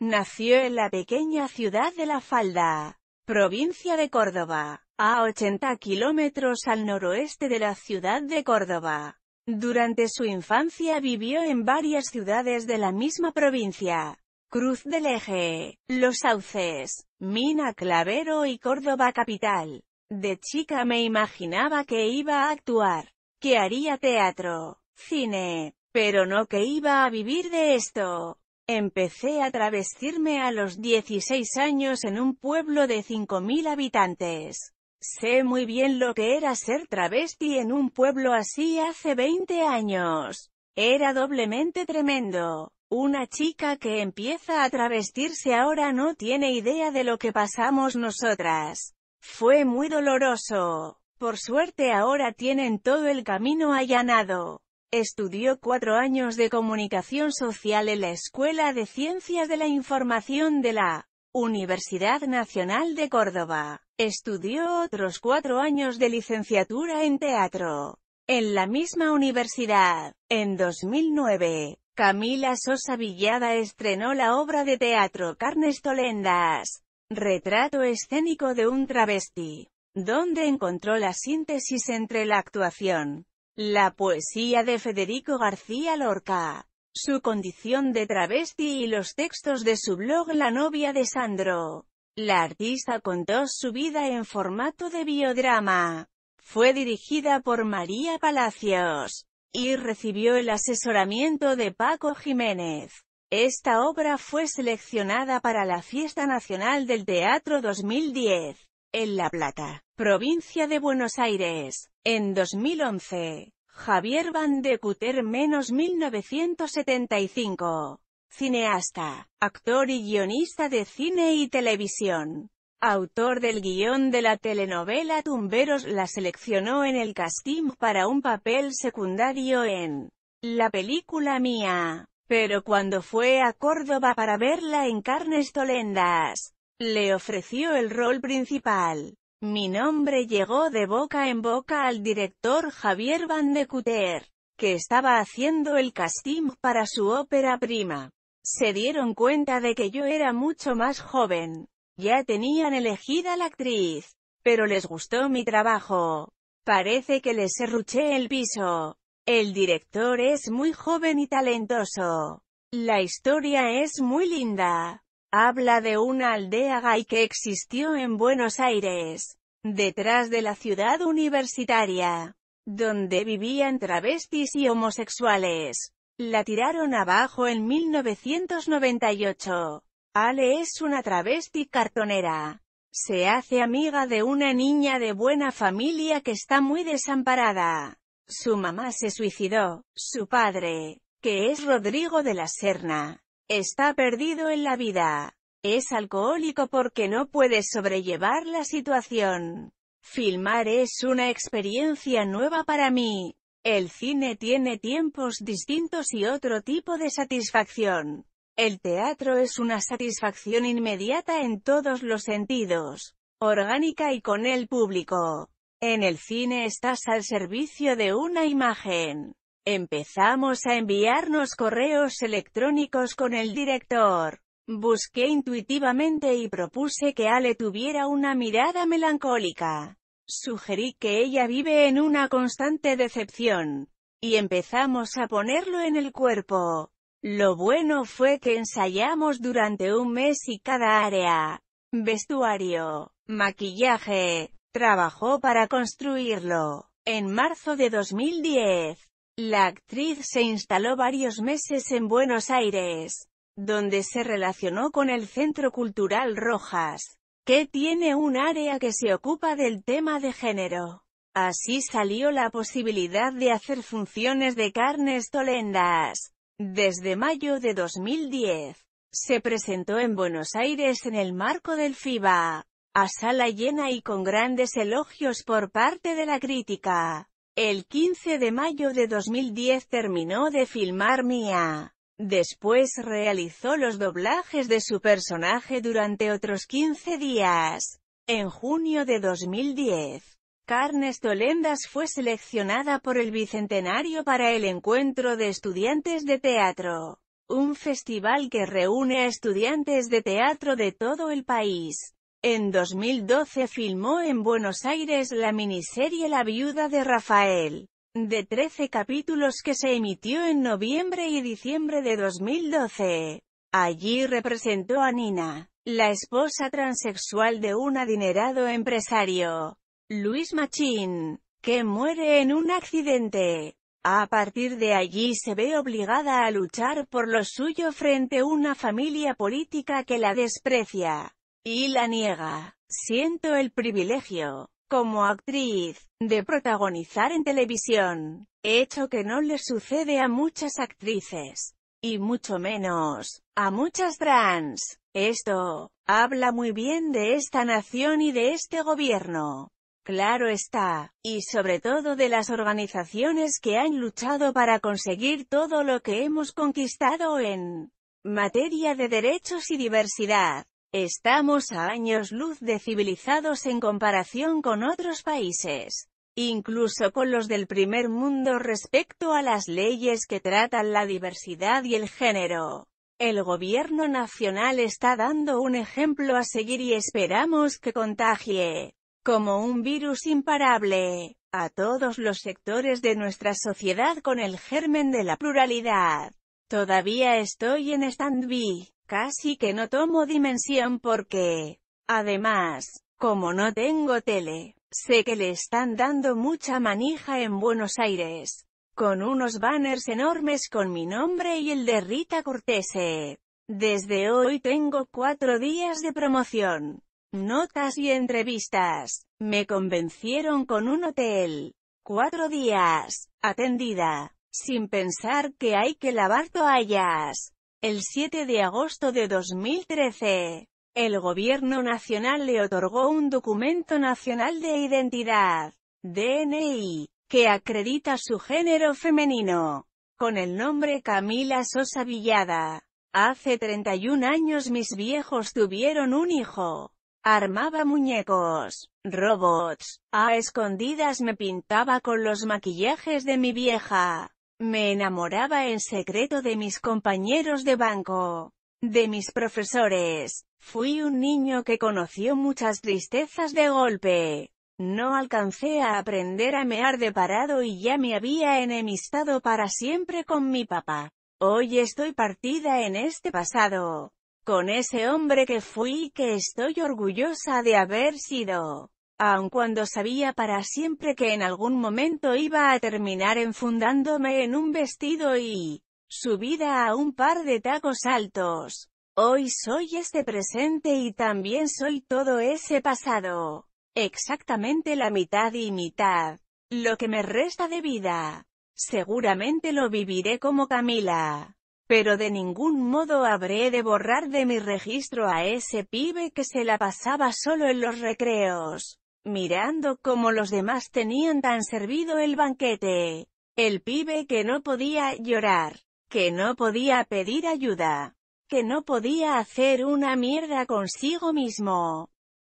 Nació en la pequeña ciudad de La Falda, provincia de Córdoba, a 80 kilómetros al noroeste de la ciudad de Córdoba. Durante su infancia vivió en varias ciudades de la misma provincia. Cruz del Eje, Los Sauces, Mina Clavero y Córdoba Capital. De chica me imaginaba que iba a actuar, que haría teatro, cine, pero no que iba a vivir de esto. Empecé a travestirme a los 16 años en un pueblo de 5.000 habitantes. Sé muy bien lo que era ser travesti en un pueblo así hace 20 años. Era doblemente tremendo. Una chica que empieza a travestirse ahora no tiene idea de lo que pasamos nosotras. Fue muy doloroso. Por suerte ahora tienen todo el camino allanado. Estudió cuatro años de comunicación social en la Escuela de Ciencias de la Información de la Universidad Nacional de Córdoba. Estudió otros cuatro años de licenciatura en teatro en la misma universidad. En 2009, Camila Sosa Villada estrenó la obra de teatro Carnes Tolendas, retrato escénico de un travesti, donde encontró la síntesis entre la actuación, la poesía de Federico García Lorca, su condición de travesti y los textos de su blog La novia de Sandro. La artista contó su vida en formato de biodrama. Fue dirigida por María Palacios y recibió el asesoramiento de Paco Jiménez. Esta obra fue seleccionada para la Fiesta Nacional del Teatro 2010, en La Plata, provincia de Buenos Aires. En 2011, Javier Van de Cutter menos 1975. Cineasta, actor y guionista de cine y televisión. Autor del guión de la telenovela Tumberos la seleccionó en el casting para un papel secundario en la película Mía. Pero cuando fue a Córdoba para verla en Carnes Tolendas, le ofreció el rol principal. Mi nombre llegó de boca en boca al director Javier Van de Couter, que estaba haciendo el casting para su ópera prima. Se dieron cuenta de que yo era mucho más joven. Ya tenían elegida la actriz, pero les gustó mi trabajo. Parece que les serruché el piso. El director es muy joven y talentoso. La historia es muy linda. Habla de una aldea gay que existió en Buenos Aires, detrás de la ciudad universitaria, donde vivían travestis y homosexuales. La tiraron abajo en 1998. Ale es una travesti cartonera. Se hace amiga de una niña de buena familia que está muy desamparada. Su mamá se suicidó, su padre, que es Rodrigo de la Serna, Está perdido en la vida. Es alcohólico porque no puede sobrellevar la situación. Filmar es una experiencia nueva para mí. El cine tiene tiempos distintos y otro tipo de satisfacción. El teatro es una satisfacción inmediata en todos los sentidos, orgánica y con el público. En el cine estás al servicio de una imagen. Empezamos a enviarnos correos electrónicos con el director. Busqué intuitivamente y propuse que Ale tuviera una mirada melancólica. Sugerí que ella vive en una constante decepción. Y empezamos a ponerlo en el cuerpo. Lo bueno fue que ensayamos durante un mes y cada área, vestuario, maquillaje, trabajó para construirlo. En marzo de 2010, la actriz se instaló varios meses en Buenos Aires, donde se relacionó con el Centro Cultural Rojas, que tiene un área que se ocupa del tema de género. Así salió la posibilidad de hacer funciones de carnes tolendas. Desde mayo de 2010, se presentó en Buenos Aires en el marco del FIBA, a sala llena y con grandes elogios por parte de la crítica. El 15 de mayo de 2010 terminó de filmar Mia. Después realizó los doblajes de su personaje durante otros 15 días. En junio de 2010, Carnes Tolendas fue seleccionada por el Bicentenario para el Encuentro de Estudiantes de Teatro, un festival que reúne a estudiantes de teatro de todo el país. En 2012 filmó en Buenos Aires la miniserie La viuda de Rafael, de 13 capítulos que se emitió en noviembre y diciembre de 2012. Allí representó a Nina, la esposa transexual de un adinerado empresario, Luis Machín, que muere en un accidente. A partir de allí se ve obligada a luchar por lo suyo frente a una familia política que la desprecia y la niega. Siento el privilegio, como actriz, de protagonizar en televisión, hecho que no le sucede a muchas actrices, y mucho menos, a muchas trans. Esto, habla muy bien de esta nación y de este gobierno. Claro está, y sobre todo de las organizaciones que han luchado para conseguir todo lo que hemos conquistado en materia de derechos y diversidad. Estamos a años luz de civilizados en comparación con otros países, incluso con los del primer mundo respecto a las leyes que tratan la diversidad y el género. El gobierno nacional está dando un ejemplo a seguir y esperamos que contagie, como un virus imparable, a todos los sectores de nuestra sociedad con el germen de la pluralidad. Todavía estoy en standby. Casi que no tomo dimensión porque, además, como no tengo tele, sé que le están dando mucha manija en Buenos Aires, con unos banners enormes con mi nombre y el de Rita Cortese. Desde hoy tengo cuatro días de promoción, notas y entrevistas. Me convencieron con un hotel. Cuatro días, atendida, sin pensar que hay que lavar toallas. El 7 de agosto de 2013, el Gobierno Nacional le otorgó un documento nacional de identidad, DNI, que acredita su género femenino, con el nombre Camila Sosa Villada. Hace 31 años mis viejos tuvieron un hijo. Armaba muñecos, robots, a escondidas me pintaba con los maquillajes de mi vieja. Me enamoraba en secreto de mis compañeros de banco, de mis profesores. Fui un niño que conoció muchas tristezas de golpe. No alcancé a aprender a mear de parado y ya me había enemistado para siempre con mi papá. Hoy estoy partida en este pasado, con ese hombre que fui y que estoy orgullosa de haber sido aun cuando sabía para siempre que en algún momento iba a terminar enfundándome en un vestido y subida a un par de tacos altos. Hoy soy este presente y también soy todo ese pasado. Exactamente la mitad y mitad. Lo que me resta de vida. Seguramente lo viviré como Camila. Pero de ningún modo habré de borrar de mi registro a ese pibe que se la pasaba solo en los recreos mirando cómo los demás tenían tan servido el banquete. El pibe que no podía llorar, que no podía pedir ayuda, que no podía hacer una mierda consigo mismo.